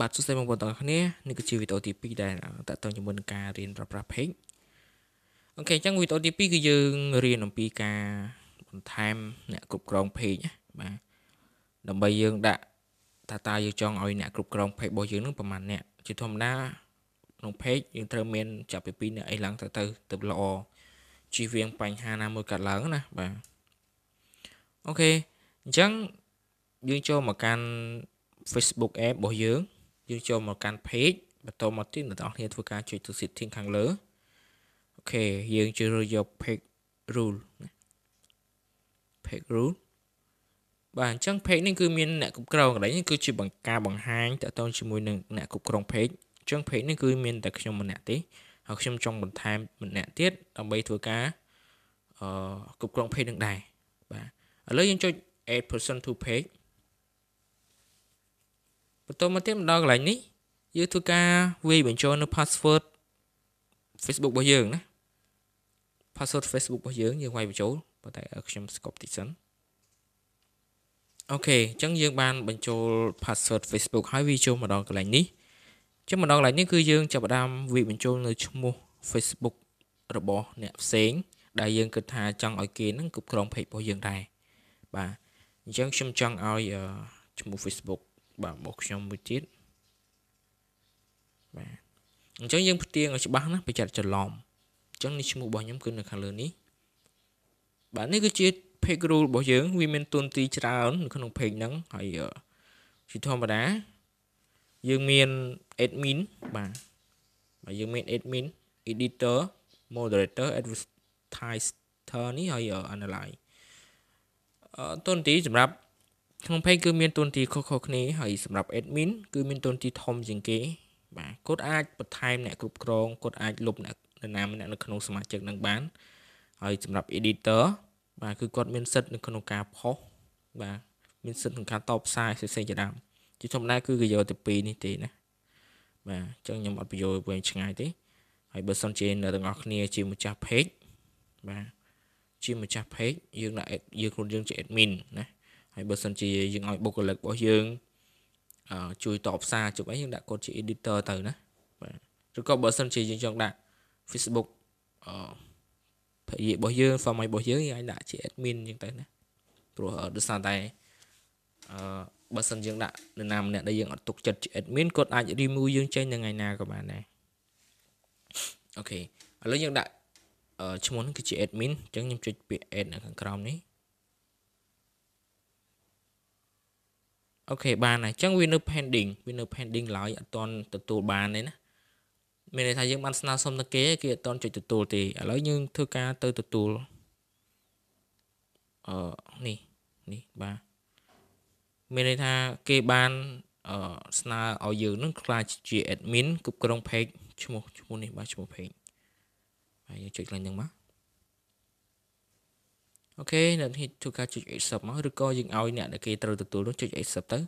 បាទសួស្តីបងប្អូនទាំងអស់គ្នានេះគឺជាវីដេអូទី2ដែលតាក់ទងជាមួយនឹងការរៀនប្រើប្រាស់ page អូខេអញ្ចឹងវីដេអូទី2គឺយើងរៀនអំពីការបន្ថែមអ្នកគ្រប់គ្រង page បាទដើម្បីយើងដាក់ថាតើយើងចង់ឲ្យអ្នកគ្រប់គ្រង page របស់យើងនឹងប្រមាណអ្នកជាធម្មតាក្នុង page យើងត្រូវមានចាប់ពី2អ្នកអីឡើងទៅទៅទៅល្អជិះវៀងបញ្ហាណាមួយកើតឡើងណាបាទអូខេអញ្ចឹងយើងចូលមកកាន់ Facebook app របស់យើងយើងចូលមកកាន់ page បន្តមកទៀតអ្នកនរគ្នាធ្វើការចុច to setting ខាងលើអូខេយើងជ្រើសរើសយក page rule page rule បាទអញ្ចឹង page នេះគឺមានអ្នកគ្រប់គ្រងកន្លែងនេះគឺជាបង្ការបង្ហាញតទៅជាមួយនឹងអ្នកគ្រប់គ្រង page អញ្ចឹង page នេះគឺមានតែខ្ញុំម្នាក់ទេហើយខ្ញុំចង់បន្ថែមម្នាក់ទៀតដើម្បីធ្វើការអឺគ្រប់គ្រង page នឹងដែរបាទឥឡូ w យើងចុច add person to page បន្តមកទៀតមកដល់កន្លែងនេះយើងធ្វើការវាយបញ្ចូលនៅ password Facebook របស់យើងណា password Facebook របស់យើងយើងវាយបញ្ចូលប៉ុន្តែខ្ញុំ scope តិចសិនអូខេអញ្ចឹងយើងបានបញ្ចូល password Facebook ហើយវាចូលមកដល់កន្លែងនេះអញ្ចឹងមកដល់កន្លែងនេះគឺយើងចាប់ផ្ដើមវាបញ្ចូលនៅឈ្មោះ Facebook របស់អ្នកផ្សេងដែលយើងគិតថាចង់ឲ្យគេនឹងគ្រប់គ្រង page របស់យើងដែរបាទអញ្ចឹងខ្ញុំចង់ឲ្យឈ្មោះ Facebook បាទរបស់ខ្ញុំមួយទៀតបាទអញ្ចឹងយើងផ្ទៀងឲ្យច្បាស់ណាប្រយ័ត្នច្រឡំអញ្ចឹងនេះឈ្មោះរបស់ខ្ញុំគឺនៅខាងលើនេះបាទនេះគឺជា page rule របស់យើងវាមានទូនទីច្រើននៅក្នុង page ហ្នឹងហើយជាធម្មតា យើងមាន admin បាទបាទយើងមាន admin editor moderator advertiser នេះហើយ analyze តួនាទីសម្រាប់ក្នុង page គឺមានតួនាទីខុសៗគ្នាហើយសម្រាប់ admin គឺមានតួនាទីធំជាងគេ បាទគាត់អាចបន្ថែមអ្នកគ្រប់គ្រងគាត់អាចលុបអ្នកណាម្នាក់នៅក្នុងសមាជិកនឹងបានហើយសម្រាប់ editor បាទគឺគាត់មានសិទ្ធិនៅក្នុងការផុសបាទមានសិទ្ធិក្នុងការតបផ្សាយផ្សេងៗជាដើមជាធម្មតាគឺគេយកតែពីរនេះទេណាបាទអញ្ចឹងខ្ញុំអត់បញ្យល់វែងឆ្ងាយទេហើយបើសិនជាអ្នកទាំងអស់គ្នាជាម្ចាស់ page បាទជាម្ចាស់ page យើងដាក់យើងខ្លួនយើងជា admin ណាហើយបើសិនជាយើងឲ្យបុគ្គលិករបស់យើងជួយតបសារជប់អីយើងដាក់គាត់ជា editor ទៅណាបាទឬក៏បើសិនជាយើងចង់ដាក់ Facebook អឺ page របស់យើង form របស់យើងយើងអាចដាក់ជា admin អញ្ចឹងទៅណាព្រោះដោយសារតែអឺបើសិនយើងដាក់នរណាម្នាក់ដែលយើងអត់ទុកចិត្តជា admin គាត់អាច remove យើងចេញនៅថ្ងៃណាក៏បានដែរអូខេឥឡូវយើងដាក់ឈ្មោះនឹងគឺជា admin អញ្ចឹងខ្ញុំចុចពាក្យ add នៅខាងក្រោមនេះអូខេបានហើយអញ្ចឹងវានៅ pending វានៅ pending ឡើយអត់ទាន់ទទួលបានទេណាមានន័យថាយើងបានស្នើសុំទៅគេគេអត់ទាន់ចុចទទួលទេឥឡូវយើងធ្វើការទៅទទួលអឺនេះនេះបាទមានន័យថាគេបានអឺស្នើឲ្យយើងនឹងខ្លាចជា admin គ្រប់គ្រង page ឈ្មោះឈ្មោះនេះបាទឈ្មោះ page ហើយយើងចុចឡើងហ្នឹងមកអូខេអ្នកនេះធ្វើការចុច accept មកឬក៏យើងឲ្យអ្នកដែលគេត្រូវទទួលនោះចុច accept ទៅ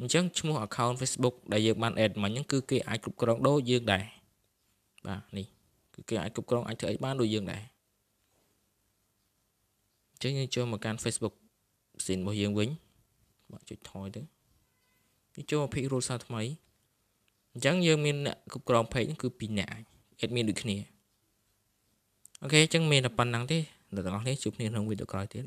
អញ្ចឹងឈ្មោះ account Facebook ដែលយើងបាន add មិញហ្នឹងគឺគេអាចគ្រប់គ្រងដូចយើងដែរបាទនេះគឺគេអាចគ្រប់គ្រងអាចធ្វើអីបានដូចយើងដែរអញ្ចឹងយើងចូលមកកាន់ Facebook ផ្សេងរបស់យើងវិញបាទចុចថយទៅយើងចូលមក page រោសាថ្មីអញ្ចឹងយើងមានអ្នកគ្រប់គ្រង page ហ្នឹងគឺ2អ្នក admin ដូចគ្នាអូខេអញ្ចឹងមានតែប៉ុណ្្នឹងទេអ្នកទាំងអស់គ្នាជួបគ្នាក្នុងវីដេអូក្រោយទៀត